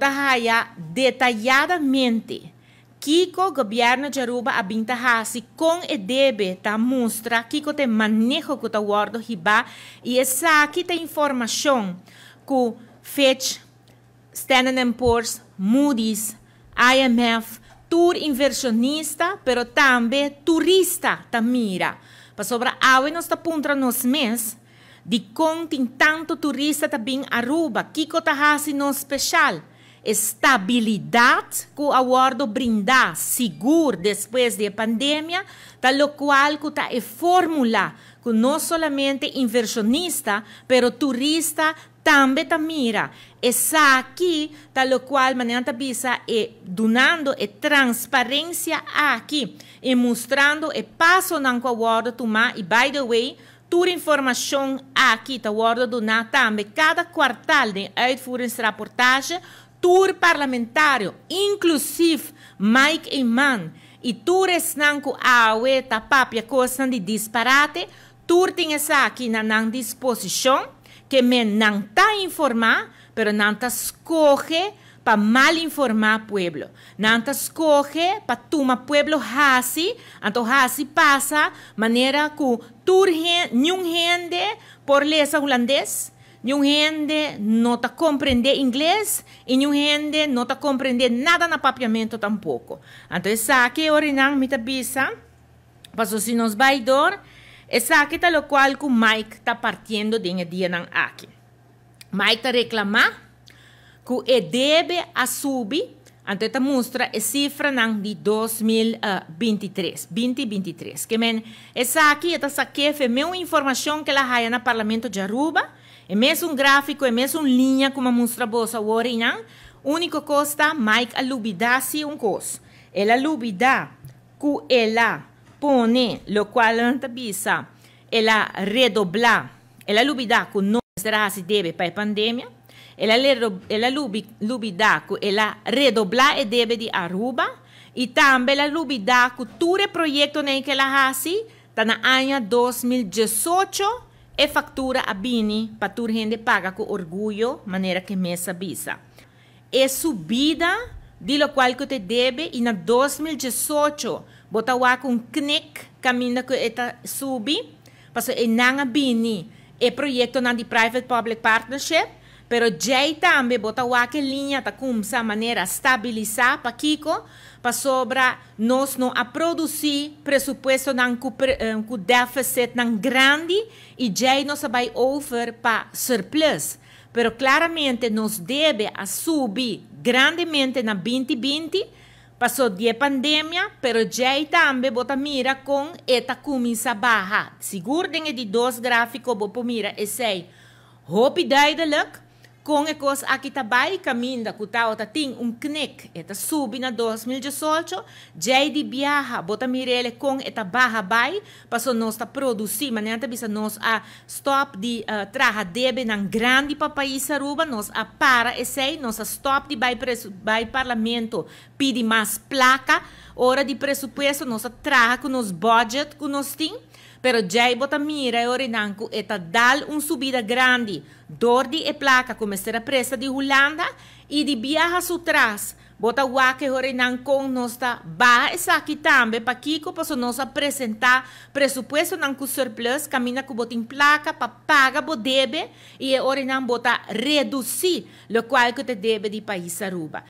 raia detalhadamente Kiko governo de Aruba abintahasi com e debe ta mostra Kiko te manejo que ta guardo riba e essa aqui te informação que Fitch, Standard Poor's, Moody's, IMF, tur inversionista, pero também turista ta mira. Para sobre a nós ta puntra nos mês de contin tanto turista ta bin Aruba, Kiko ta hasi no especial estabilidade que o acordo brinda seguro depois da pandemia, tal qual que está a fórmula que não somente inversionista, pero turista também está mira. está aqui, tal qual maneira bisa e donando e transparência aqui e mostrando e passo não que o acordo tomar e by the way Toda informação aqui está guardado na também cada quartal de Reportagem tour parlamentario, inclusive Mike Iman y tour esnanco a que papia cosan de disparate, tour tin aquí aqui na nan que me nanta informa, pero nanta escoge para mal informar pueblo. Nanta escoge para tuma pueblo hasi, anto hasi pasa manera que hen nyun gente por lesa holandés, Nenhum gente não está compreendendo inglês e nenhum gente não está compreendendo nada no papiamento tampouco. Então, isso aqui é orinan me tabisa, passou se nos é isso aqui está o qual que o Mike está partindo de dia nan aqui. Mike está eh, reclamando que é deve assumir subir Ante esta mostra a cifra de 2023, 2023. Que men, isso aqui, essa aqui foi minha informação que ela raia no Parlamento de Aruba. E messo un um grafico, e messo in linea come mostra bossa Warinan. Unico costa Mike Alubi da si un um cos. E l'Alubi da cu e la pone lo quale bisa e la redobla. E l'Alubi da con non sarà si deve per pandemia. E la, e la lubi, lubi da e la redobla e deve di Aruba. E tambe la lubi da cu ture proiecto nei che la hasi. Tana anha 2018 e factura a Bini para tur gente paga con orgullo manera che mesa bisa. E subida di lo qual que te debe e na 2018 botawa com knick caminho que eta subi, passo e nanga Bini e projeto na di private public partnership Pero Jay também bota o linha tá com essa maneira estabilizar para Kiko, para sobra nós não a produzir presupuesto não com um, déficit não grande e Jay nós vai over para surplus. Pero claramente nós deve a subir grandemente na 2020 passou de pandemia, pero já também bota mira com eta começa barra. Segurem de dois gráficos, vou mira sei, Hope duidelijk com a coisa aqui também caminha que tal tá tem um knek eta subi na 2018 JD viaja bota mirele com eta barra bai passou nós tá produzir mas nem bisa nós a stop de uh, traha debe grande para país Aruba nós a para esse nós a stop de bai preso bai parlamento pide mais placa hora de presupuesto nós a traha com nos budget com nós tem pero Jay botamira e orinanku eta dal un subida grande, dordi e placa come este será presa de Holanda y de viaja tras. bota wake orinanku nosta ba e saki tambe pa Kiko paso presentar presentar presupuesto nanku surplus, camina con botin placa pa paga bodebe e orinan bota reduci lo cual que te debe de país Aruba.